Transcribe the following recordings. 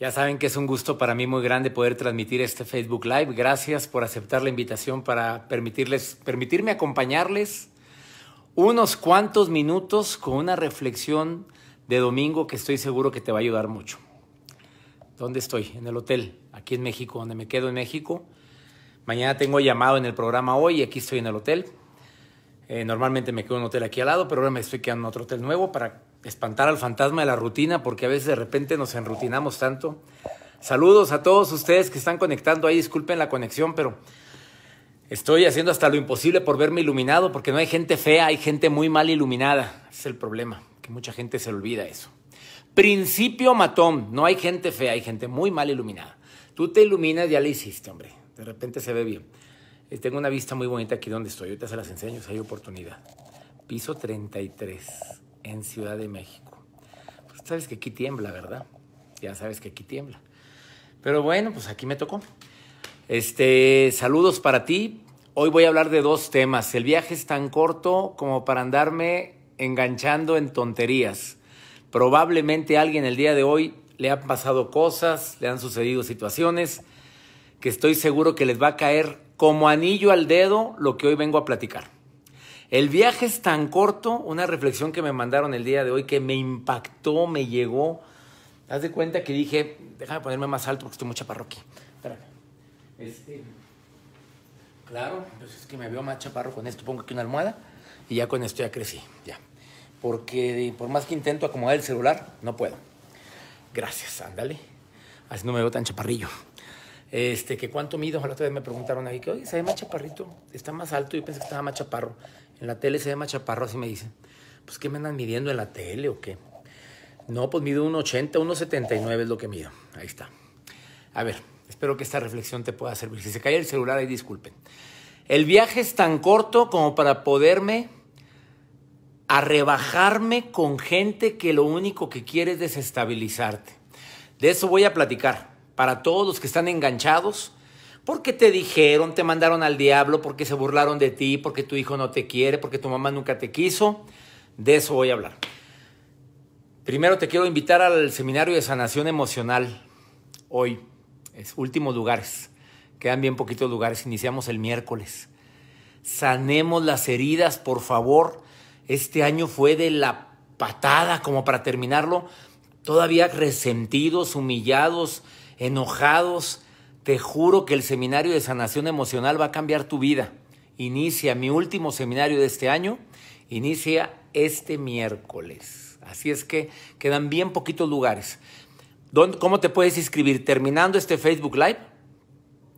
Ya saben que es un gusto para mí muy grande poder transmitir este Facebook Live. Gracias por aceptar la invitación para permitirles, permitirme acompañarles unos cuantos minutos con una reflexión de domingo que estoy seguro que te va a ayudar mucho. ¿Dónde estoy? En el hotel, aquí en México, donde me quedo en México. Mañana tengo llamado en el programa hoy y aquí estoy en el hotel. Eh, normalmente me quedo en un hotel aquí al lado, pero ahora me estoy quedando en otro hotel nuevo para espantar al fantasma de la rutina, porque a veces de repente nos enrutinamos tanto. Saludos a todos ustedes que están conectando ahí, disculpen la conexión, pero estoy haciendo hasta lo imposible por verme iluminado, porque no hay gente fea, hay gente muy mal iluminada. es el problema, que mucha gente se olvida eso. Principio matón, no hay gente fea, hay gente muy mal iluminada. Tú te iluminas, ya lo hiciste, hombre. De repente se ve bien. Eh, tengo una vista muy bonita aquí donde estoy, ahorita se las enseño, si hay oportunidad. Piso 33 en Ciudad de México. Pues, sabes que aquí tiembla, ¿verdad? Ya sabes que aquí tiembla. Pero bueno, pues aquí me tocó. Este, saludos para ti. Hoy voy a hablar de dos temas. El viaje es tan corto como para andarme enganchando en tonterías. Probablemente a alguien el día de hoy le han pasado cosas, le han sucedido situaciones que estoy seguro que les va a caer como anillo al dedo lo que hoy vengo a platicar. El viaje es tan corto, una reflexión que me mandaron el día de hoy que me impactó, me llegó. Haz de cuenta que dije, déjame ponerme más alto porque estoy muy aquí? Espérame. Este, claro, pues es que me veo más chaparro con esto. Pongo aquí una almohada y ya con esto ya crecí, ya. Porque por más que intento acomodar el celular, no puedo. Gracias, ándale. Así no me veo tan chaparrillo. Este, que cuánto mido, la otra me preguntaron ahí, que oye, se ve más chaparrito, está más alto, yo pensé que estaba más chaparro. En la tele se ve más chaparro, así me dicen. Pues, ¿qué me andan midiendo en la tele o qué? No, pues mido 1,80, 1,79 es lo que mido. Ahí está. A ver, espero que esta reflexión te pueda servir. Si se cae el celular, ahí disculpen. El viaje es tan corto como para poderme a con gente que lo único que quiere es desestabilizarte. De eso voy a platicar para todos los que están enganchados, porque te dijeron, te mandaron al diablo, porque se burlaron de ti, porque tu hijo no te quiere, porque tu mamá nunca te quiso. De eso voy a hablar. Primero te quiero invitar al seminario de sanación emocional hoy. Es últimos lugares. Quedan bien poquitos lugares. Iniciamos el miércoles. Sanemos las heridas, por favor. Este año fue de la patada como para terminarlo. Todavía resentidos, humillados, enojados. Te juro que el seminario de sanación emocional va a cambiar tu vida. Inicia mi último seminario de este año, inicia este miércoles. Así es que quedan bien poquitos lugares. ¿Cómo te puedes inscribir? Terminando este Facebook Live,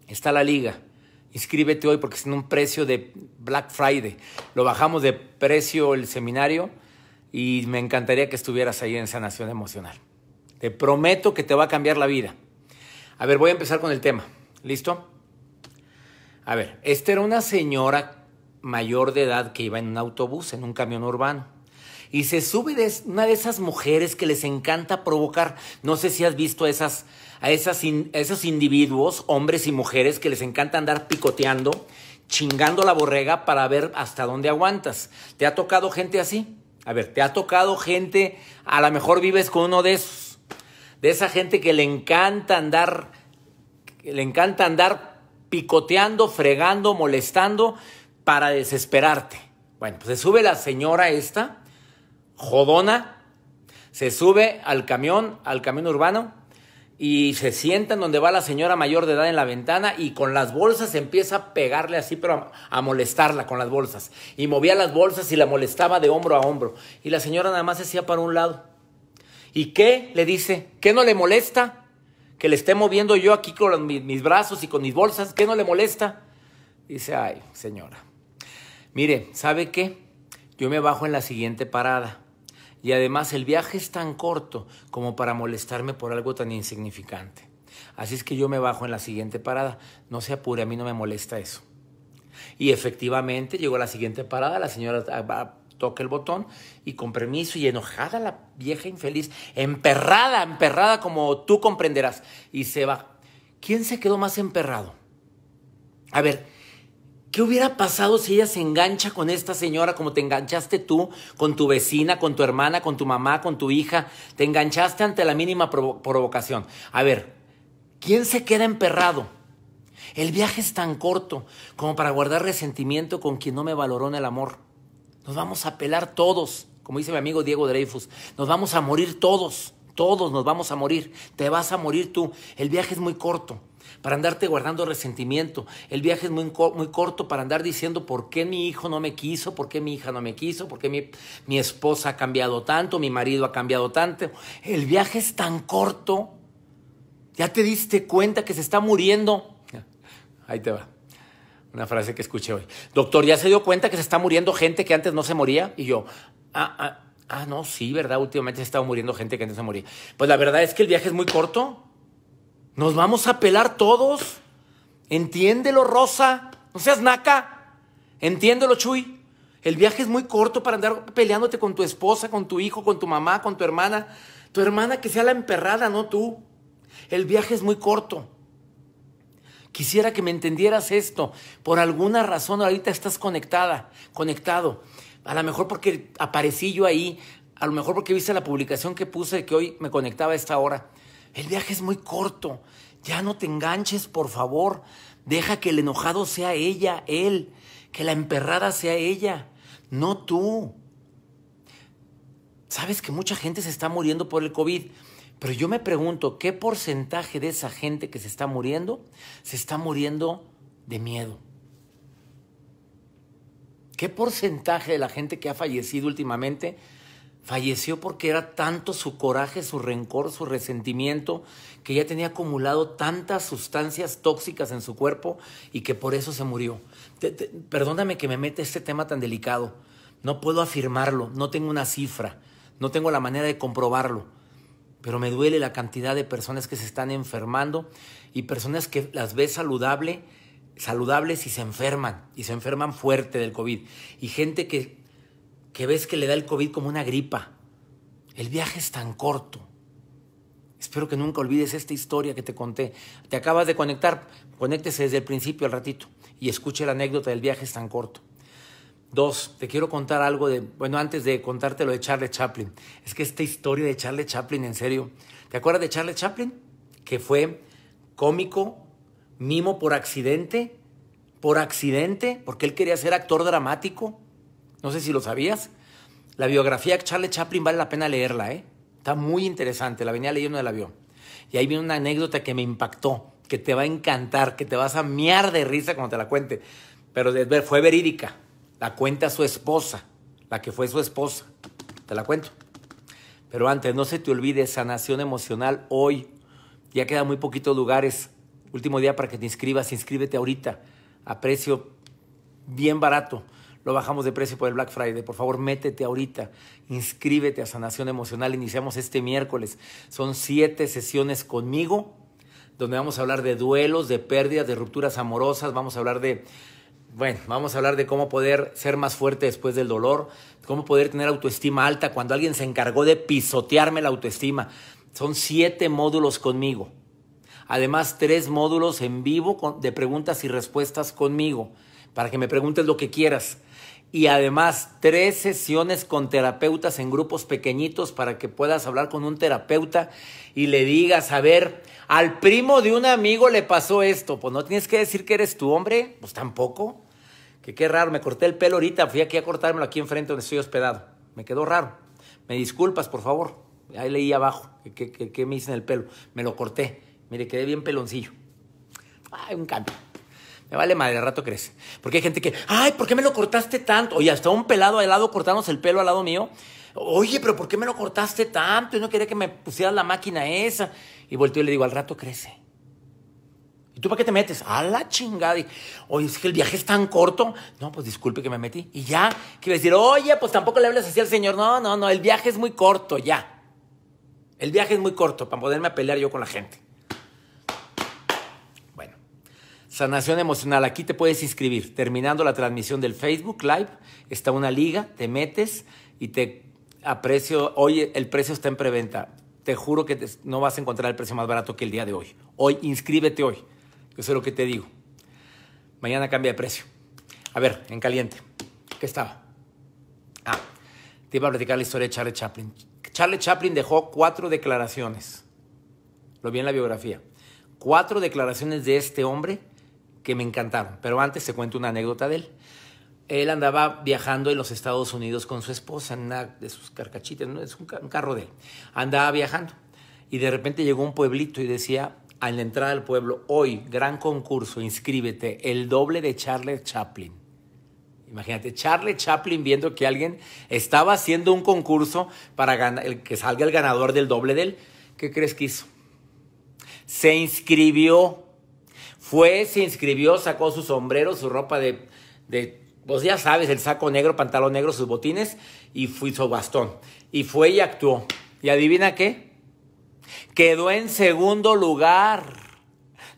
está la liga. Inscríbete hoy porque es en un precio de Black Friday. Lo bajamos de precio el seminario y me encantaría que estuvieras ahí en sanación emocional. Te prometo que te va a cambiar la vida. A ver, voy a empezar con el tema. ¿Listo? A ver, esta era una señora mayor de edad que iba en un autobús, en un camión urbano. Y se sube de una de esas mujeres que les encanta provocar. No sé si has visto a, esas, a, esos individuos, hombres y mujeres, que les encanta andar picoteando, chingando la borrega para ver hasta dónde aguantas. ¿Te ha tocado gente así? A ver, ¿te ha tocado gente? A lo mejor vives con uno de esos de esa gente que le encanta andar, le encanta andar picoteando, fregando, molestando para desesperarte. Bueno, pues se sube la señora esta, jodona, se sube al camión, al camión urbano, y se sienta en donde va la señora mayor de edad en la ventana y con las bolsas empieza a pegarle así, pero a, a, molestarla con las bolsas. Y movía las bolsas y la molestaba de hombro a hombro. Y la señora nada más se hacía para un lado. ¿Y qué? Le dice, ¿qué no le molesta? Que le esté moviendo yo aquí con mis, brazos y con mis bolsas, ¿qué no le molesta? Dice, ay, señora, mire, ¿sabe qué? Yo me bajo en la siguiente parada. Y además el viaje es tan corto como para molestarme por algo tan insignificante. Así es que yo me bajo en la siguiente parada. No se apure, a mí no me molesta eso. Y efectivamente llegó a la siguiente parada, la señora ah, Toque el botón y con permiso y enojada la vieja infeliz, emperrada, emperrada como tú comprenderás, y se va. ¿Quién se quedó más emperrado? A ver, ¿qué hubiera pasado si ella se engancha con esta señora como te enganchaste tú, con tu vecina, con tu hermana, con tu mamá, con tu hija? Te enganchaste ante la mínima provocación. A ver, ¿quién se queda emperrado? El viaje es tan corto como para guardar resentimiento con quien no me valoró en el amor. Nos vamos a pelar todos, como dice mi amigo Diego Dreyfus. Nos vamos a morir todos, todos nos vamos a morir. Te vas a morir tú. El viaje es muy corto para andarte guardando resentimiento. El viaje es muy, muy corto para andar diciendo por qué mi hijo no me quiso, por qué mi hija no me quiso, por qué mi, mi esposa ha cambiado tanto, mi marido ha cambiado tanto. El viaje es tan corto. Ya te diste cuenta que se está muriendo. Ahí te va. Una frase que escuché hoy. Doctor, ¿ya se dio cuenta que se está muriendo gente que antes no se moría? Y yo, ah, ah, ah, no, sí, ¿verdad? Últimamente se está muriendo gente que antes no se moría. Pues la verdad es que el viaje es muy corto. Nos vamos a pelar todos. Entiéndelo, Rosa. No seas naca. Entiéndelo, Chuy. El viaje es muy corto para andar peleándote con tu esposa, con tu hijo, con tu mamá, con tu hermana. Tu hermana que sea la emperrada, no tú. El viaje es muy corto. Quisiera que me entendieras esto. Por alguna razón ahorita estás conectada, conectado. A lo mejor porque aparecí yo ahí, a lo mejor porque viste la publicación que puse de que hoy me conectaba a esta hora. El viaje es muy corto. Ya no te enganches, por favor. Deja que el enojado sea ella, él. Que la emperrada sea ella, no tú. ¿Sabes que mucha gente se está muriendo por el COVID? Pero yo me pregunto, ¿qué porcentaje de esa gente que se está muriendo se está muriendo de miedo? ¿Qué porcentaje de la gente que ha fallecido últimamente falleció porque era tanto su coraje, su rencor, su resentimiento, que ya tenía acumulado tantas sustancias tóxicas en su cuerpo y que por eso se murió? perdóname que me mete este tema tan delicado. No puedo afirmarlo, no tengo una cifra, no tengo la manera de comprobarlo pero me duele la cantidad de personas que se están enfermando y personas que las ves saludable, saludables y se enferman, y se enferman fuerte del COVID. Y gente que, que ves que le da el COVID como una gripa. El viaje es tan corto. Espero que nunca olvides esta historia que te conté. Te acabas de conectar, conéctese desde el principio al ratito y escuche la anécdota del viaje es tan corto. Dos, te quiero contar algo de, bueno, antes de contártelo de Charlie Chaplin. Es que esta historia de Charlie Chaplin, en serio, ¿te acuerdas de Charlie Chaplin? Que fue cómico, mimo por accidente, por accidente, porque él quería ser actor dramático. No sé si lo sabías. La biografía de Charlie Chaplin vale la pena leerla, ¿eh? Está muy interesante, la venía leyendo en el avión. Y ahí viene una anécdota que me impactó, que te va a encantar, que te vas a miar de risa cuando te la cuente. Pero fue verídica, la cuenta su esposa, la que fue su esposa. Te la cuento. Pero antes, no se te olvide sanación emocional hoy. Ya quedan muy poquitos lugares. Último día para que te inscribas. Inscríbete ahorita a precio bien barato. Lo bajamos de precio por el Black Friday. Por favor, métete ahorita. Inscríbete a sanación emocional. Iniciamos este miércoles. Son siete sesiones conmigo donde vamos a hablar de duelos, de pérdidas, de rupturas amorosas. Vamos a hablar de bueno, vamos a hablar de cómo poder ser más fuerte después del dolor, cómo poder tener autoestima alta cuando alguien se encargó de pisotearme la autoestima. Son siete módulos conmigo. Además, tres módulos en vivo de preguntas y respuestas conmigo, para que me preguntes lo que quieras y además tres sesiones con terapeutas en grupos pequeñitos para que puedas hablar con un terapeuta y le digas, a ver, al primo de un amigo le pasó esto, pues no tienes que decir que eres tu hombre, pues tampoco. Que qué raro, me corté el pelo ahorita, fui aquí a cortármelo aquí enfrente donde estoy hospedado. Me quedó raro. Me disculpas, por favor. Ahí leí abajo qué me hice en el pelo. Me lo corté. Mire, quedé bien peloncillo. Ay, un canto. Me vale madre, al rato crece. Porque hay gente que, ay, ¿por qué me lo cortaste tanto? Oye, hasta un pelado al lado cortándose el pelo al lado mío. Oye, pero ¿por qué me lo cortaste tanto? Y no quería que me pusieras la máquina esa. Y volteo y le digo, al rato crece. ¿Y tú para qué te metes? A la chingada. oye, es que el viaje es tan corto. No, pues disculpe que me metí. Y ya, quiero decir, oye, pues tampoco le hables así al señor. No, no, no, el viaje es muy corto, ya. El viaje es muy corto para poderme pelear yo con la gente. Sanación emocional, aquí te puedes inscribir. Terminando la transmisión del Facebook Live, está una liga, te metes y te aprecio. hoy el precio está en preventa. Te juro que no vas a encontrar el precio más barato que el día de hoy. Hoy, inscríbete hoy. Eso es lo que te digo. Mañana cambia de precio. A ver, en caliente. ¿Qué estaba? Ah, te iba a platicar la historia de Charlie Chaplin. Charlie Chaplin dejó cuatro declaraciones. Lo vi en la biografía. Cuatro declaraciones de este hombre que me encantaron. Pero antes te cuento una anécdota de él. Él andaba viajando en los Estados Unidos con su esposa, en una de sus carcachitas, ¿no? es un, carro de él. Andaba viajando y de repente llegó un pueblito y decía, la entrada del pueblo, hoy, gran concurso, inscríbete, el doble de Charlie Chaplin. Imagínate, Charlie Chaplin viendo que alguien estaba haciendo un concurso para ganar, que salga el ganador del doble de él. ¿Qué crees que hizo? Se inscribió fue, se inscribió, sacó su sombrero, su ropa de, de pues ya sabes, el saco negro, pantalón negro, sus botines y fue su bastón. Y fue y actuó. ¿Y adivina qué? Quedó en segundo lugar.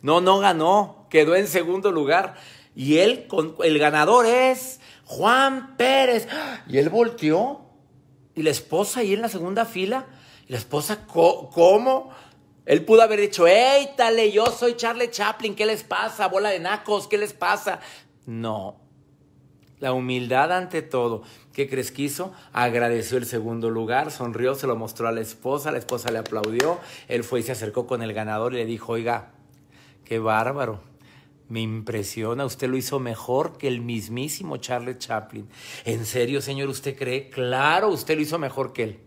No, no ganó, quedó en segundo lugar. Y él, con, el ganador es Juan Pérez. Y él volteó. Y la esposa ahí en la segunda fila. Y la esposa, ¿cómo? Él pudo haber dicho, hey, tale, yo soy Charlie Chaplin, ¿qué les pasa? Bola de nacos, ¿qué les pasa? No. La humildad ante todo. ¿Qué crees que hizo? Agradeció el segundo lugar, sonrió, se lo mostró a la esposa, la esposa le aplaudió, él fue y se acercó con el ganador y le dijo, oiga, qué bárbaro, me impresiona, usted lo hizo mejor que el mismísimo Charles Chaplin. ¿En serio, señor, usted cree? Claro, usted lo hizo mejor que él.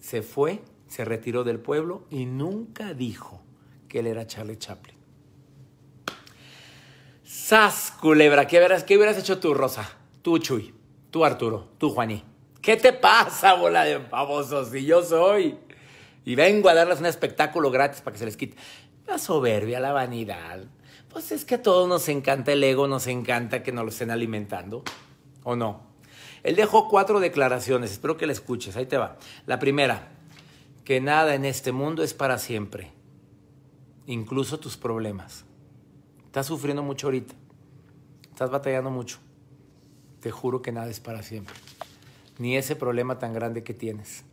Se fue se retiró del pueblo y nunca dijo que él era Charlie Chaplin. Sas, culebra, ¿qué hubieras, qué hubieras hecho tú, Rosa? Tú, Chuy, tú, Arturo, tú, Juaní. ¿Qué te pasa, bola de famosos? Si yo soy. Y vengo a darles un espectáculo gratis para que se les quite. La soberbia, la vanidad. Pues es que a todos nos encanta el ego, nos encanta que nos lo estén alimentando. ¿O no? Él dejó cuatro declaraciones, espero que la escuches, ahí te va. La primera, que nada en este mundo es para siempre, incluso tus problemas. Estás sufriendo mucho ahorita, estás batallando mucho. Te juro que nada es para siempre. Ni ese problema tan grande que tienes,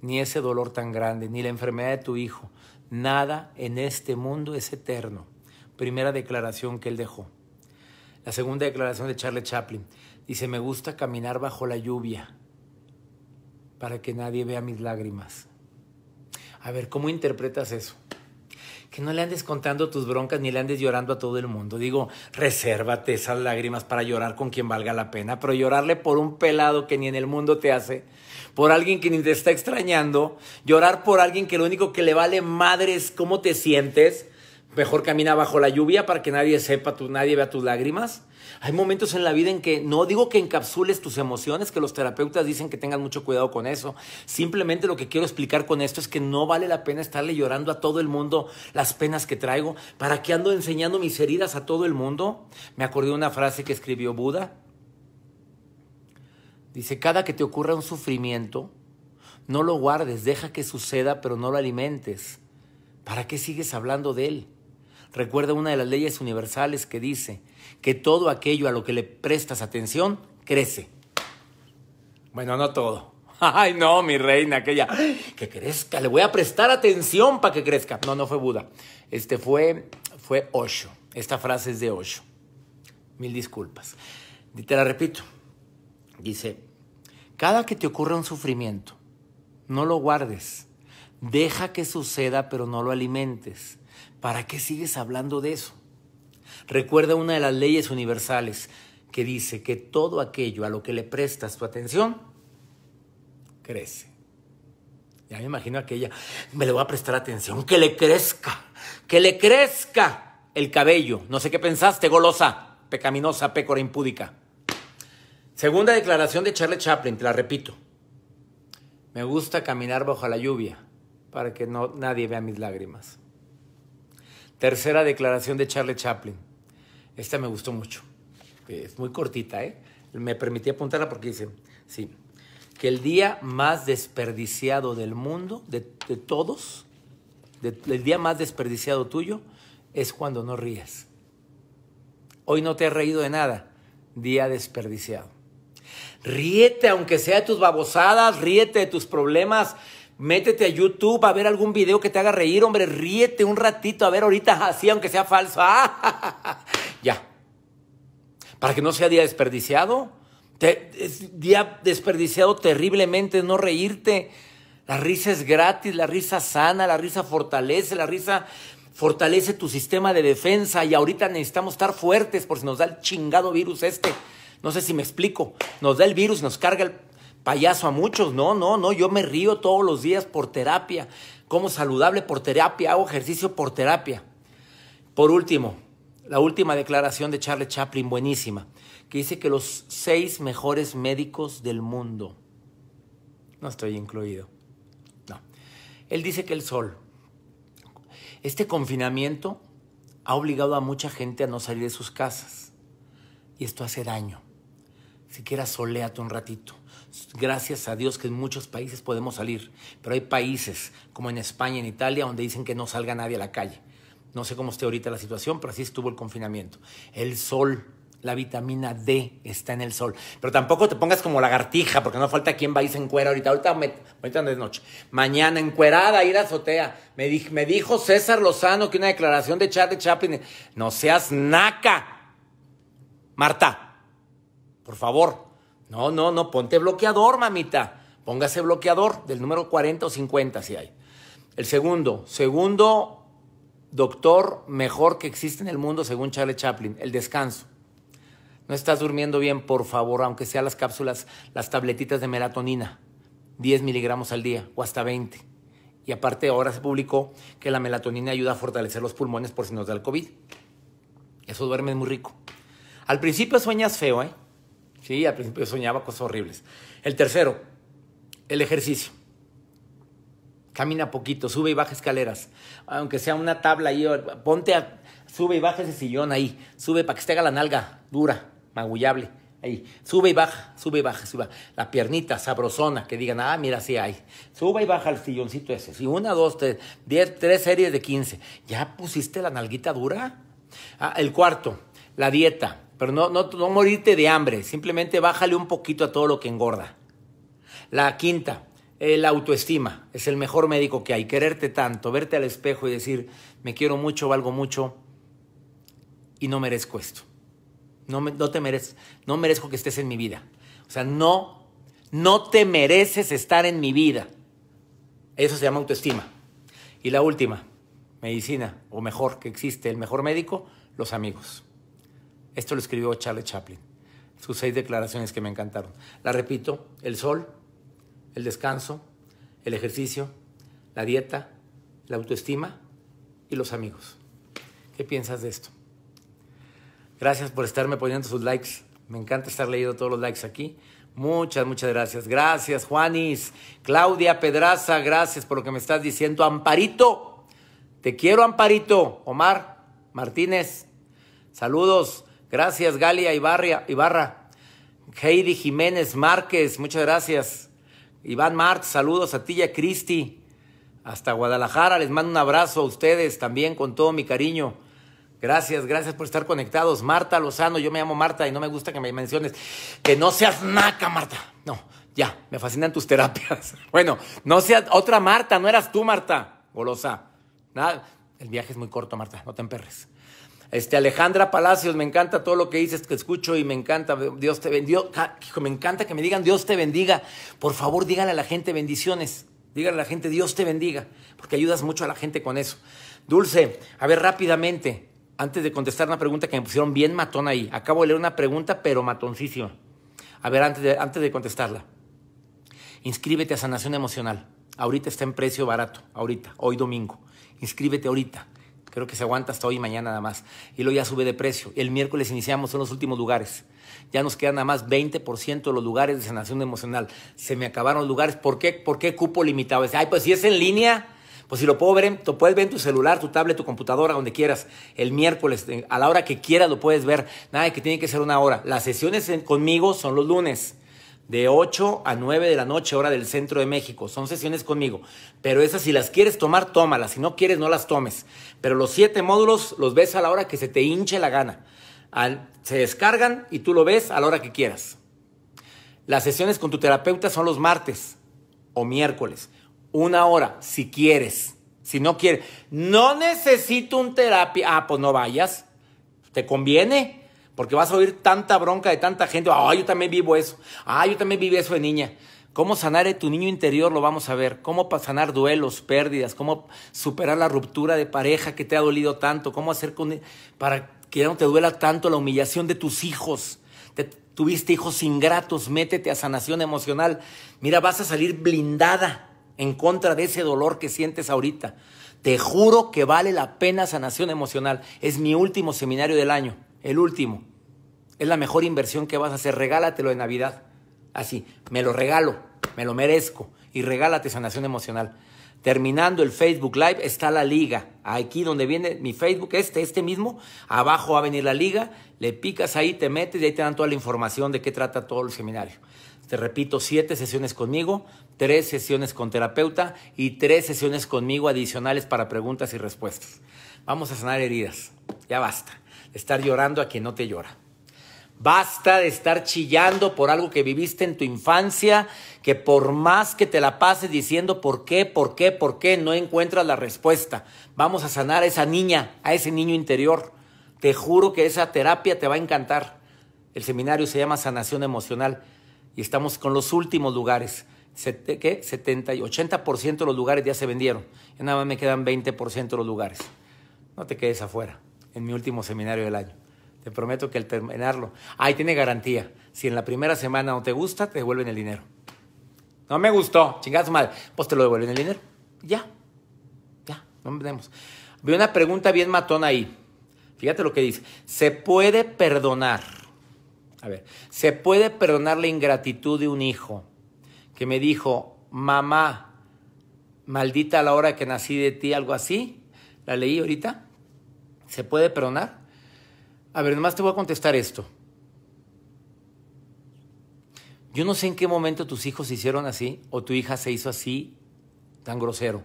ni ese dolor tan grande, ni la enfermedad de tu hijo. Nada en este mundo es eterno. Primera declaración que él dejó. La segunda declaración de Charlie Chaplin. Dice, me gusta caminar bajo la lluvia para que nadie vea mis lágrimas. A ver, ¿cómo interpretas eso? Que no le andes contando tus broncas ni le andes llorando a todo el mundo. Digo, resérvate esas lágrimas para llorar con quien valga la pena, pero llorarle por un pelado que ni en el mundo te hace, por alguien que ni te está extrañando, llorar por alguien que lo único que le vale madre es cómo te sientes, Mejor camina bajo la lluvia para que nadie sepa, tu, nadie vea tus lágrimas. Hay momentos en la vida en que no digo que encapsules tus emociones, que los terapeutas dicen que tengan mucho cuidado con eso. Simplemente lo que quiero explicar con esto es que no vale la pena estarle llorando a todo el mundo las penas que traigo. ¿Para qué ando enseñando mis heridas a todo el mundo? Me acordé de una frase que escribió Buda. Dice, cada que te ocurra un sufrimiento, no lo guardes, deja que suceda, pero no lo alimentes. ¿Para qué sigues hablando de él? Recuerda una de las leyes universales que dice que todo aquello a lo que le prestas atención crece. Bueno, no todo. Ay, no, mi reina, aquella. Que crezca, le voy a prestar atención para que crezca. No, no fue Buda. Este fue, fue Osho. Esta frase es de Osho. Mil disculpas. Y te la repito. Dice, cada que te ocurra un sufrimiento, no lo guardes. Deja que suceda, pero no lo alimentes. ¿para qué sigues hablando de eso? Recuerda una de las leyes universales que dice que todo aquello a lo que le prestas tu atención crece. Ya me imagino aquella, me le voy a prestar atención, que le crezca, que le crezca el cabello. No sé qué pensaste, golosa, pecaminosa, pécora impúdica. Segunda declaración de Charlie Chaplin, te la repito. Me gusta caminar bajo la lluvia para que no, nadie vea mis lágrimas. Tercera declaración de Charlie Chaplin. Esta me gustó mucho. Es muy cortita, ¿eh? Me permití apuntarla porque dice, sí, que el día más desperdiciado del mundo, de, todos, el día más desperdiciado tuyo, es cuando no rías. Hoy no te has reído de nada, día desperdiciado. Ríete aunque sea de tus babosadas, ríete de tus problemas, Métete a YouTube a ver algún video que te haga reír, hombre, ríete un ratito, a ver ahorita así, aunque sea falso. ya. Para que no sea día desperdiciado. es día desperdiciado terriblemente no reírte. La risa es gratis, la risa sana, la risa fortalece, la risa fortalece tu sistema de defensa y ahorita necesitamos estar fuertes por si nos da el chingado virus este. No sé si me explico. Nos da el virus, nos carga el payaso a muchos. No, no, no, yo me río todos los días por terapia. Como saludable por terapia, hago ejercicio por terapia. Por último, la última declaración de Charles Chaplin, buenísima, que dice que los seis mejores médicos del mundo, no estoy incluido, no, él dice que el sol, este confinamiento ha obligado a mucha gente a no salir de sus casas y esto hace daño. Siquiera soleate un ratito gracias a Dios que en muchos países podemos salir, pero hay países como en España, en Italia, donde dicen que no salga nadie a la calle. No sé cómo esté ahorita la situación, pero así estuvo el confinamiento. El sol, la vitamina D está en el sol. Pero tampoco te pongas como lagartija, porque no falta quien va a irse en ahorita. Ahorita, ahorita no noche. Mañana, en encuerada, ir a azotea. Me, dijo César Lozano que una declaración de Charlie Chaplin. No seas naca. Marta, por favor, no, no, no, ponte bloqueador, mamita. Póngase bloqueador del número 40 o 50 si hay. El segundo, segundo doctor mejor que existe en el mundo según Charlie Chaplin, el descanso. No estás durmiendo bien, por favor, aunque sean las cápsulas, las tabletitas de melatonina, 10 miligramos al día o hasta 20. Y aparte ahora se publicó que la melatonina ayuda a fortalecer los pulmones por si nos da el COVID. Eso duerme muy rico. Al principio sueñas feo, ¿eh? Sí, al principio soñaba cosas horribles. El tercero, el ejercicio. Camina poquito, sube y baja escaleras. Aunque sea una tabla ahí, ponte a. Sube y baja ese sillón ahí. Sube para que esté haga la nalga dura, magullable. Ahí. Sube y baja, sube y baja, sube. La piernita sabrosona, que digan, ah, mira, sí hay. Sube y baja el silloncito ese. Si una, dos, tres, diez, tres series de quince. ¿Ya pusiste la nalguita dura? Ah, el cuarto, la dieta. Pero no, no, morirte de hambre, simplemente bájale un poquito a todo lo que engorda. La quinta, la autoestima. Es el mejor médico que hay. Quererte tanto, verte al espejo y decir, me quiero mucho, valgo mucho y no merezco esto. No, no te mereces, no merezco que estés en mi vida. O sea, no, no te mereces estar en mi vida. Eso se llama autoestima. Y la última, medicina, o mejor que existe, el mejor médico, los amigos. Esto lo escribió Charlie Chaplin. Sus seis declaraciones que me encantaron. La repito, el sol, el descanso, el ejercicio, la dieta, la autoestima y los amigos. ¿Qué piensas de esto? Gracias por estarme poniendo sus likes. Me encanta estar leyendo todos los likes aquí. Muchas, muchas gracias. Gracias, Juanis. Claudia Pedraza, gracias por lo que me estás diciendo. Amparito, te quiero, Amparito. Omar Martínez, saludos. Gracias, Galia Ibarria, Ibarra. Heidi Jiménez Márquez, muchas gracias. Iván Mart, saludos a a Cristi. Hasta Guadalajara, les mando un abrazo a ustedes también con todo mi cariño. Gracias, gracias por estar conectados. Marta Lozano, yo me llamo Marta y no me gusta que me menciones. Que no seas naca, Marta. No, ya, me fascinan tus terapias. Bueno, no seas otra Marta, no eras tú, Marta. Golosa. Nada, el viaje es muy corto, Marta, no te emperres. Este, Alejandra Palacios, me encanta todo lo que dices, que escucho y me encanta, Dios te bendiga, me encanta que me digan Dios te bendiga. Por favor, díganle a la gente bendiciones, díganle a la gente Dios te bendiga, porque ayudas mucho a la gente con eso. Dulce, a ver rápidamente, antes de contestar una pregunta que me pusieron bien matón ahí, acabo de leer una pregunta, pero matoncísima. A ver, antes antes de contestarla, inscríbete a Sanación Emocional. Ahorita está en precio barato, ahorita, hoy domingo. Inscríbete ahorita. Creo que se aguanta hasta hoy y mañana nada más. Y luego ya sube de precio. El miércoles iniciamos en los últimos lugares. Ya nos quedan nada más 20% de los lugares de sanación emocional. Se me acabaron los lugares. ¿Por qué, ¿Por qué cupo limitado? Ay, pues si es en línea, pues si lo puedo ver, puedes ver en tu celular, tu tablet, tu computadora, donde quieras. El miércoles, eh, a la hora que quieras, lo puedes ver. Nada, que tiene que ser una hora. Las sesiones conmigo son los lunes de 8 a 9 de la noche, hora del centro de México. Son sesiones conmigo. Pero esas, si las quieres tomar, tómalas. Si no quieres, no las tomes. Pero los siete módulos los ves a la hora que se te hinche la gana. se descargan y tú lo ves a la hora que quieras. Las sesiones con tu terapeuta son los martes o miércoles. Una hora, si quieres. Si no quieres, no necesito un terapia. Ah, pues no vayas. ¿Te conviene? Porque vas a oír tanta bronca de tanta gente. Ah, yo también vivo eso. Ah, yo también viví eso de niña. Cómo sanar tu niño interior lo vamos a ver. Cómo sanar duelos, pérdidas. Cómo superar la ruptura de pareja que te ha dolido tanto. Cómo hacer e-, para que no te duela tanto la humillación de tus hijos. tuviste hijos ingratos. Métete a sanación emocional. Mira, vas a salir blindada en contra de ese dolor que sientes ahorita. Te juro que vale la pena sanación emocional. Es mi último seminario del año el último. Es la mejor inversión que vas a hacer. Regálatelo de Navidad. Así, me lo regalo, me lo merezco. Y regálate sanación emocional. Terminando el Facebook Live está la liga. Aquí donde viene mi Facebook, este, este mismo. Abajo va a venir la liga. Le picas ahí, te metes y ahí te dan toda la información de qué trata todo el seminario. Te repito, siete sesiones conmigo, tres sesiones con terapeuta y tres sesiones conmigo adicionales para preguntas y respuestas. Vamos a sanar heridas. Ya basta estar llorando a quien no te llora. Basta de estar chillando por algo que viviste en tu infancia, que por más que te la pases diciendo por qué, por qué, por qué, no encuentras la respuesta. Vamos a sanar a esa niña, a ese niño interior. Te juro que esa terapia te va a encantar. El seminario se llama Sanación Emocional y estamos con los últimos lugares. ¿Qué? 70 y 80% de los lugares ya se vendieron. Y nada más me quedan 20% de los lugares. No te quedes afuera en mi último seminario del año. Te prometo que al terminarlo, ahí tiene garantía. Si en la primera semana no te gusta, te devuelven el dinero. No me gustó, chingada mal. Pues te lo devuelven el dinero. Ya. Ya, no vemos, Vi una pregunta bien matona ahí. Fíjate lo que dice. ¿Se puede perdonar? A ver, ¿se puede perdonar la ingratitud de un hijo que me dijo, mamá, maldita la hora que nací de ti, algo así? ¿La leí ahorita? ¿Se puede perdonar? A ver, nomás te voy a contestar esto. Yo no sé en qué momento tus hijos se hicieron así o tu hija se hizo así tan grosero.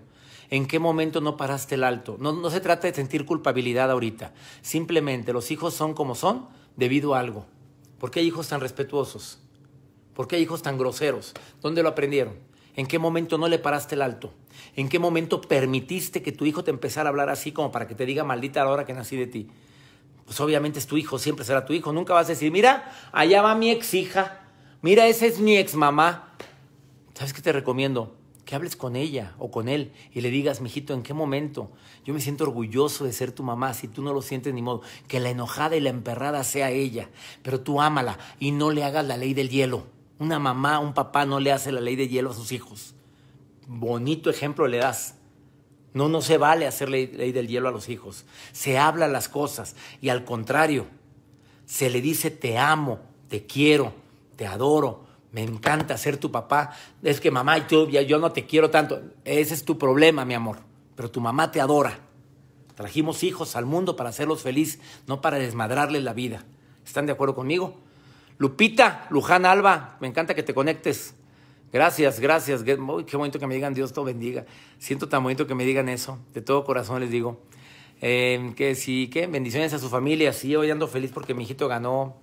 ¿En qué momento no paraste el alto? No, se trata de sentir culpabilidad ahorita. Simplemente los hijos son como son debido a algo. ¿Por qué hay hijos tan respetuosos? ¿Por qué hay hijos tan groseros? ¿Dónde lo aprendieron? ¿En qué momento no le paraste el alto? ¿En qué momento permitiste que tu hijo te empezara a hablar así como para que te diga maldita la hora que nací de ti? Pues obviamente es tu hijo, siempre será tu hijo. Nunca vas a decir, mira, allá va mi ex hija, mira, esa es mi ex mamá. ¿Sabes qué te recomiendo? Que hables con ella o con él y le digas, mijito, ¿en qué momento? Yo me siento orgulloso de ser tu mamá, si tú no lo sientes ni modo. Que la enojada y la emperrada sea ella, pero tú ámala y no le hagas la ley del hielo. Una mamá, un papá no le hace la ley de hielo a sus hijos. Bonito ejemplo le das. No, no se vale hacer ley, ley del hielo a los hijos. Se habla las cosas y al contrario, se le dice te amo, te quiero, te adoro, me encanta ser tu papá. Es que mamá, y tú, yo no te quiero tanto. Ese es tu problema, mi amor. Pero tu mamá te adora. Trajimos hijos al mundo para hacerlos feliz, no para desmadrarles la vida. ¿Están de acuerdo conmigo? Lupita, Luján Alba, me encanta que te conectes. Gracias, gracias. qué bonito que me digan Dios te bendiga. Siento tan bonito que me digan eso. De todo corazón les digo. Em, que sí, que bendiciones a su familia. Sí, hoy ando feliz porque mi hijito ganó.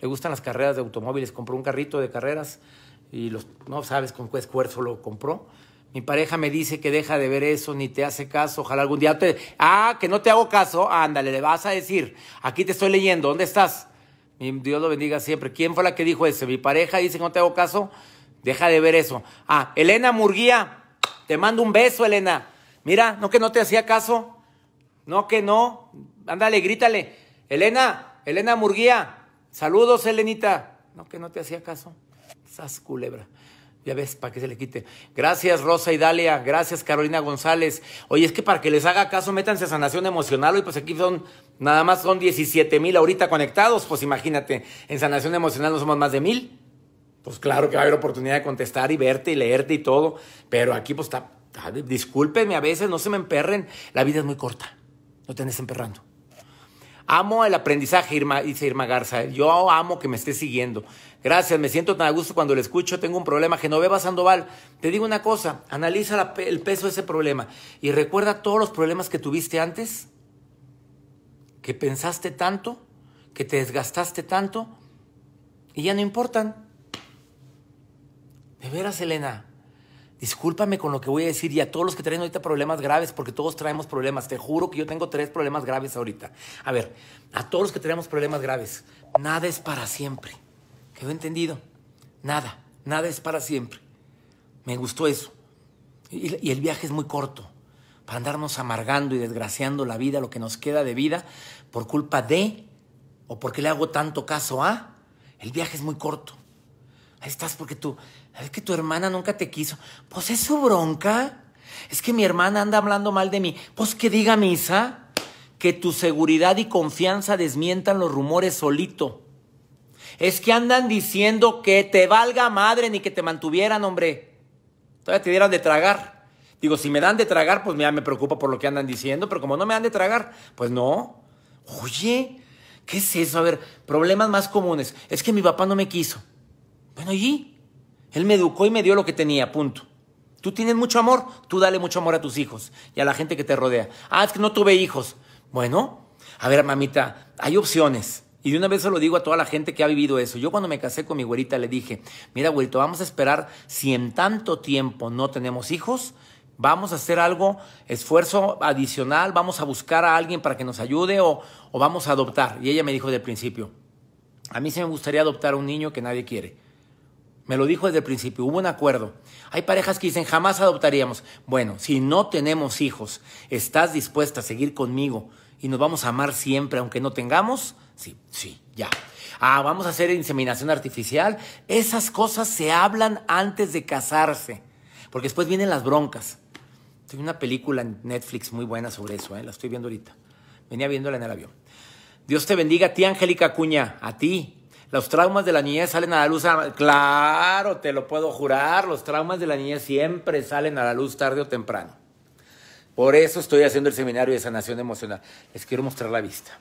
le gustan las carreras de automóviles. Compró un carrito de carreras y los, no sabes con qué esfuerzo lo compró. Mi pareja me dice que deja de ver eso, ni te hace caso. Ojalá algún día te. Ah, que no te hago caso. Ándale, le vas a decir. Aquí te estoy leyendo. ¿Dónde estás? Dios lo bendiga siempre. ¿Quién fue la que dijo eso? Mi pareja dice que no te hago caso. Deja de ver eso. Ah, Elena Murguía. Te mando un beso, Elena. Mira, no que no te hacía caso. No que no. Ándale, grítale. Elena, Elena Murguía. Saludos, Elenita. No que no te hacía caso. Sas culebra. Ya ves, para que se le quite. Gracias, Rosa Dalia. Gracias, Carolina González. Oye, es que para que les haga caso, métanse a sanación emocional. Hoy, pues aquí son Nada más son 17 mil ahorita conectados, pues imagínate, en sanación emocional no somos más de mil. Pues claro que va a haber oportunidad de contestar y verte y leerte y todo, pero aquí pues está, discúlpenme a veces, no se me emperren, la vida es muy corta, no te andes emperrando. Amo el aprendizaje, Irma, dice Irma Garza. Yo amo que me estés siguiendo. Gracias, me siento tan a gusto cuando le escucho. Tengo un problema. Genoveva Sandoval, te digo una cosa: analiza el peso de ese problema y recuerda todos los problemas que tuviste antes que pensaste tanto, que te desgastaste tanto y ya no importan. De veras, Elena, discúlpame con lo que voy a decir y a todos los que traen ahorita problemas graves, porque todos traemos problemas. Te juro que yo tengo tres problemas graves ahorita. A ver, a todos los que tenemos problemas graves, nada es para siempre. ¿Quedó entendido? Nada, nada es para siempre. Me gustó eso. Y, y el viaje es muy corto para andarnos amargando y desgraciando la vida, lo que nos queda de vida, por culpa de o porque le hago tanto caso a. El viaje es muy corto. Ahí estás porque tú, es que tu hermana nunca te quiso. Pues es su bronca. Es que mi hermana anda hablando mal de mí. Pues que diga misa. Que tu seguridad y confianza desmientan los rumores solito. Es que andan diciendo que te valga madre ni que te mantuvieran, hombre. Todavía te dieran de tragar. Digo, si me dan de tragar, pues ya me preocupa por lo que andan diciendo, pero como no me dan de tragar, pues no. Oye, ¿qué es eso? A ver, problemas más comunes. Es que mi papá no me quiso. Bueno, ¿y? Él me educó y me dio lo que tenía, punto. Tú tienes mucho amor, tú dale mucho amor a tus hijos y a la gente que te rodea. Ah, es que no tuve hijos. Bueno, a ver, mamita, hay opciones. Y de una vez se lo digo a toda la gente que ha vivido eso. Yo cuando me casé con mi güerita le dije, mira güerito, vamos a esperar si en tanto tiempo no tenemos hijos, vamos a hacer algo, esfuerzo adicional, vamos a buscar a alguien para que nos ayude o, vamos a adoptar. Y ella me dijo desde el principio, a mí se me gustaría adoptar a un niño que nadie quiere. Me lo dijo desde el principio, hubo un acuerdo. Hay parejas que dicen, jamás adoptaríamos. Bueno, si no tenemos hijos, ¿estás dispuesta a seguir conmigo y nos vamos a amar siempre aunque no tengamos? Sí, sí, ya. Ah, vamos a hacer inseminación artificial. Esas cosas se hablan antes de casarse, porque después vienen las broncas. Tengo una película en Netflix muy buena sobre eso, ¿eh? la estoy viendo ahorita. Venía viéndola en el avión. Dios te bendiga a ti, Angélica Cuña, a ti. Los traumas de la niñez salen a la luz. Ah, claro, te lo puedo jurar. Los traumas de la niñez siempre salen a la luz tarde o temprano. Por eso estoy haciendo el seminario de sanación emocional. Les quiero mostrar la vista.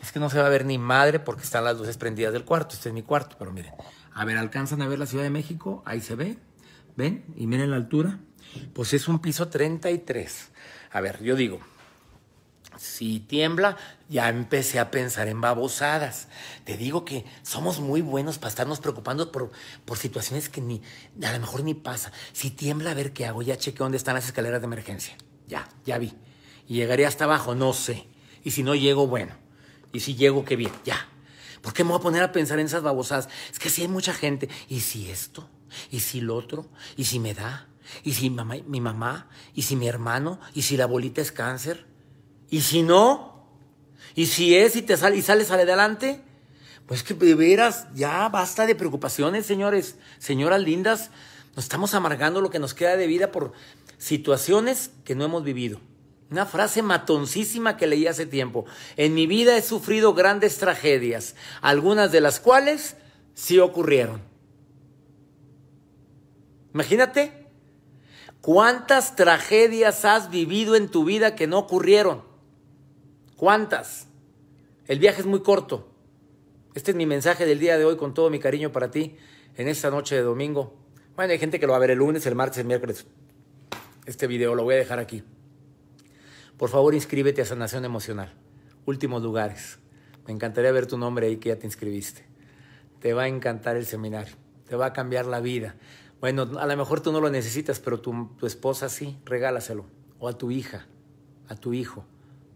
Es que no se va a ver ni madre porque están las luces prendidas del cuarto. Este es mi cuarto, pero miren. A ver, ¿alcanzan a ver la Ciudad de México? Ahí se ve. ¿Ven? Y miren la altura. Pues es un piso 33. A ver, yo digo, si tiembla, ya empecé a pensar en babosadas. Te digo que somos muy buenos para estarnos preocupando por, situaciones que ni, a lo mejor ni pasa. Si tiembla, a ver qué hago. Ya chequé dónde están las escaleras de emergencia. Ya, ya vi. Y llegaré hasta abajo, no sé. Y si no llego, bueno. Y si llego, qué bien, ya. ¿Por qué me voy a poner a pensar en esas babosadas? Es que si hay mucha gente. ¿Y si esto? ¿Y si lo otro? ¿Y si me da? ¿Y si mamá, mi mamá? ¿Y si mi hermano? ¿Y si la abuelita es cáncer? ¿Y si no? ¿Y si es y te sale y sales adelante? Pues que de veras, ya basta de preocupaciones, señores, señoras lindas. Nos estamos amargando lo que nos queda de vida por situaciones que no hemos vivido. Una frase matoncísima que leí hace tiempo. En mi vida he sufrido grandes tragedias, algunas de las cuales sí ocurrieron. Imagínate ¿Cuántas tragedias has vivido en tu vida que no ocurrieron? ¿Cuántas? El viaje es muy corto. Este es mi mensaje del día de hoy con todo mi cariño para ti en esta noche de domingo. Bueno, hay gente que lo va a ver el lunes, el martes, el miércoles. Este video lo voy a dejar aquí. Por favor, inscríbete a Sanación Emocional. Últimos lugares. Me encantaría ver tu nombre ahí que ya te inscribiste. Te va a encantar el seminario. Te va a cambiar la vida. Bueno, a lo mejor tú no lo necesitas, pero tu, esposa sí, regálaselo. O a tu hija, a tu hijo.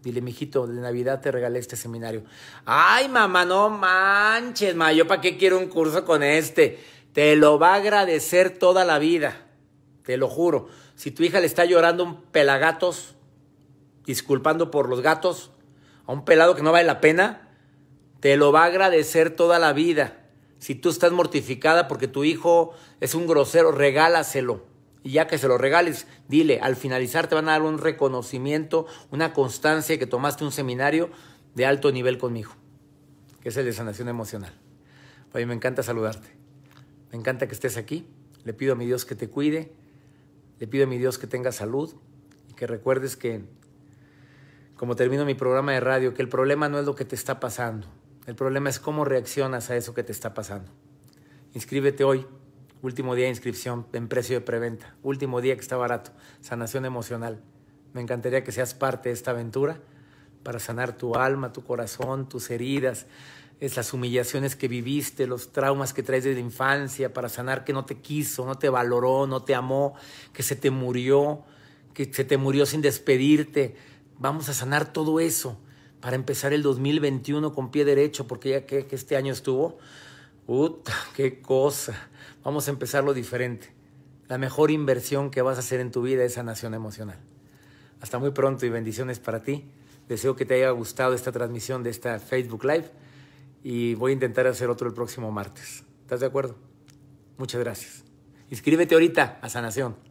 Dile, mijito, de Navidad te regalé este seminario. Ay, mamá, no manches, ma, yo para qué quiero un curso con este. Te lo va a agradecer toda la vida. Te lo juro. Si tu hija le está llorando un pelagatos, disculpando por los gatos, a un pelado que no vale la pena, te lo va a agradecer toda la vida. Si tú estás mortificada porque tu hijo es un grosero, regálaselo. Y ya que se lo regales, dile, al finalizar te van a dar un reconocimiento, una constancia que tomaste un seminario de alto nivel conmigo, que es el de sanación emocional. Oye, me encanta saludarte. Me encanta que estés aquí. Le pido a mi Dios que te cuide. Le pido a mi Dios que tenga salud y que recuerdes que, como termino mi programa de radio, que el problema no es lo que te está pasando, el problema es cómo reaccionas a eso que te está pasando. Inscríbete hoy, último día de inscripción en precio de preventa, último día que está barato, sanación emocional. Me encantaría que seas parte de esta aventura para sanar tu alma, tu corazón, tus heridas, esas humillaciones que viviste, los traumas que traes de la infancia, para sanar que no te quiso, no te valoró, no te amó, que se te murió, que se te murió sin despedirte. Vamos a sanar todo eso para empezar el 2021 con pie derecho, porque ya que, este año estuvo, puta, qué cosa. Vamos a empezar lo diferente. La mejor inversión que vas a hacer en tu vida es sanación emocional. Hasta muy pronto y bendiciones para ti. Deseo que te haya gustado esta transmisión de esta Facebook Live y voy a intentar hacer otro el próximo martes. ¿Estás de acuerdo? Muchas gracias. Inscríbete ahorita a Sanación.